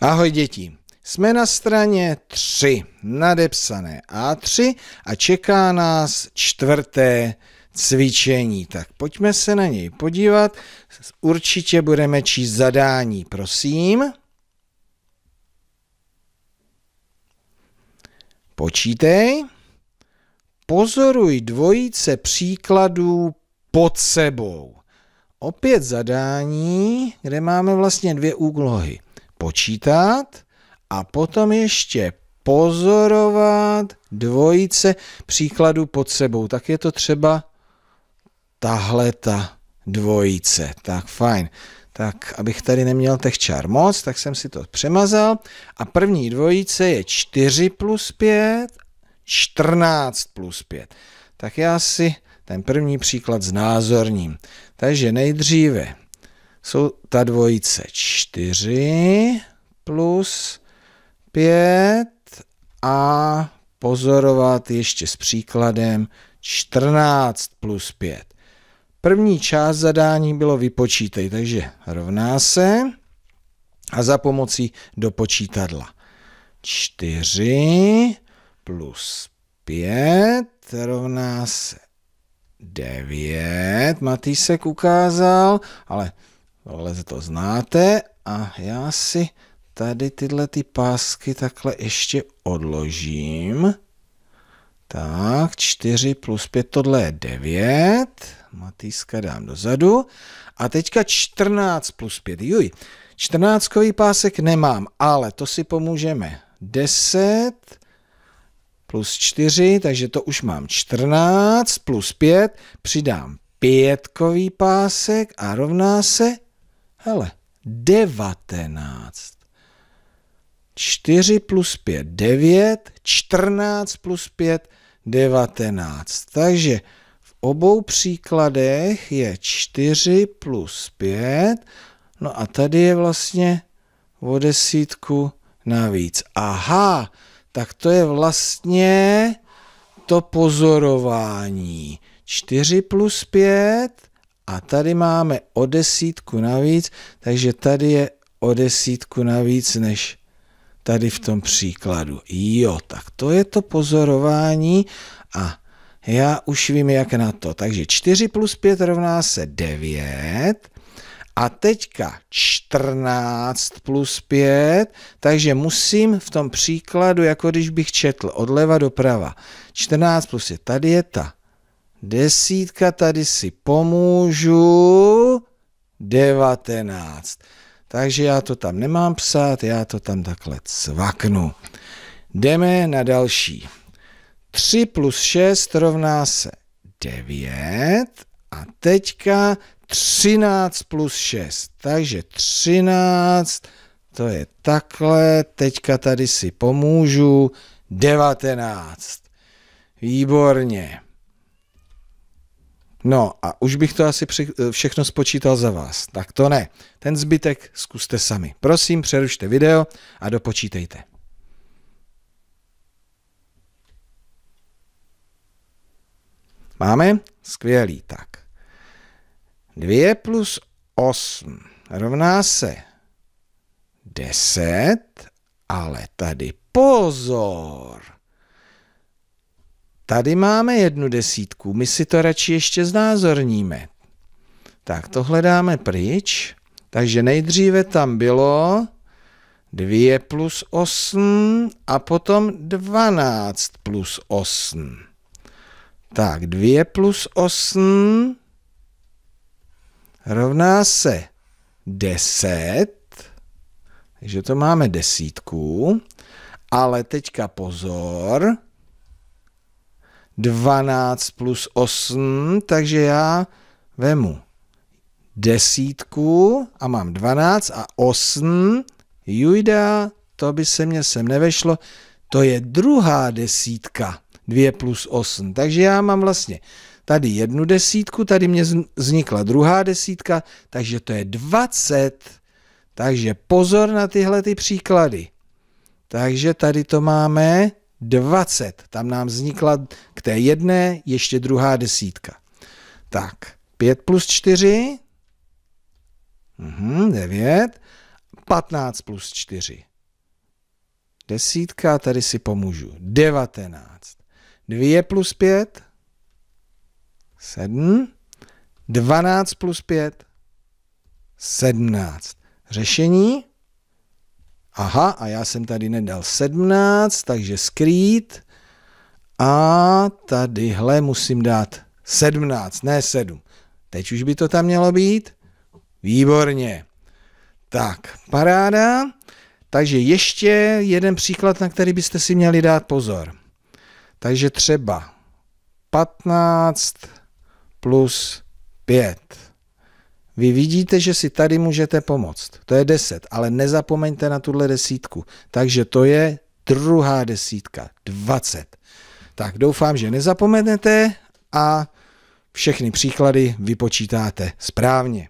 Ahoj děti, jsme na straně 3, nadepsané A3 a čeká nás čtvrté cvičení. Tak pojďme se na něj podívat, určitě budeme číst zadání, prosím. Počítej. Pozoruj dvojice příkladů pod sebou. Opět zadání, kde máme vlastně dvě úlohy počítat a potom ještě pozorovat dvojice příkladů pod sebou. Tak je to třeba tahle ta dvojice. Tak fajn. Tak abych tady neměl těch čar moc, tak jsem si to přemazal. A první dvojice je 4 plus 5, 14 plus 5. Tak já si ten první příklad znázorním. Takže nejdříve jsou ta dvojice 4 plus 5 a pozorovat ještě s příkladem 14 plus 5. První část zadání bylo vypočítej, takže rovná se a za pomocí do počítadla. 4 plus 5 rovná se 9, Matýsek ukázal, ale leze to znáte a já si tady tyhle ty pásky takhle ještě odložím. Tak, 4 plus 5, tohle je 9. Matýska dám dozadu. A teďka 14 plus 5, juj. 14 pásek nemám, ale to si pomůžeme. 10 plus 4, takže to už mám 14 plus 5, přidám 5 pásek a rovná se hele, 19. 4 plus 5, 9, 14 plus 5, 19. Takže v obou příkladech je 4 plus 5, no a tady je vlastně o desítku navíc. Aha, tak to je vlastně to pozorování. 4 plus 5 a tady máme o desítku navíc, takže tady je o desítku navíc než tady v tom příkladu. Jo, tak to je to pozorování a já už vím, jak na to. Takže 4 plus 5 rovná se 9. A teďka 14 plus 5, takže musím v tom příkladu, jako když bych četl odleva doprava. 14 plus je, tady je ta desítka, tady si pomůžu, devatenáct. Takže já to tam nemám psát, já to tam takhle cvaknu. Jdeme na další. 3 plus 6 rovná se 9 a teďka 13 plus 6. Takže 13, to je takhle, teďka tady si pomůžu, 19. Výborně. No a už bych to asi všechno spočítal za vás. Tak to ne. Ten zbytek zkuste sami. Prosím, přerušte video a dopočítejte. Máme? Skvělý, tak. 2 plus 8 rovná se 10, ale tady pozor – Tady máme jednu desítku, my si to radši ještě znázorníme. Tak to hledáme pryč. Takže nejdříve tam bylo 2 plus 8 a potom 12 plus 8. Tak 2 plus 8 rovná se 10, takže to máme desítku, ale teďka pozor, 12 plus 8, takže já vemu desítku a mám 12 a 8, jujda, to by se mě sem nevešlo, to je druhá desítka, 2 plus 8, takže já mám vlastně tady jednu desítku, tady mě vznikla druhá desítka, takže to je 20, takže pozor na tyhle ty příklady. Takže tady to máme 20. Tam nám vznikla k té jedné ještě druhá desítka. Tak, 5 plus 4, 9, 15 plus 4. Desítka, tady si pomůžu. 19. 2 plus 5, 7. 12 plus 5, 17. Řešení Aha, a já jsem tady nedal 17, takže skrýt. A tadyhle musím dát 17, ne 7. Teď už by to tam mělo být. Výborně. Tak, paráda. Takže ještě jeden příklad, na který byste si měli dát pozor. Takže třeba 15 plus 5. Vy vidíte, že si tady můžete pomoct. To je 10, ale nezapomeňte na tuhle desítku. Takže to je druhá desítka, 20. Tak doufám, že nezapomenete a všechny příklady vypočítáte správně.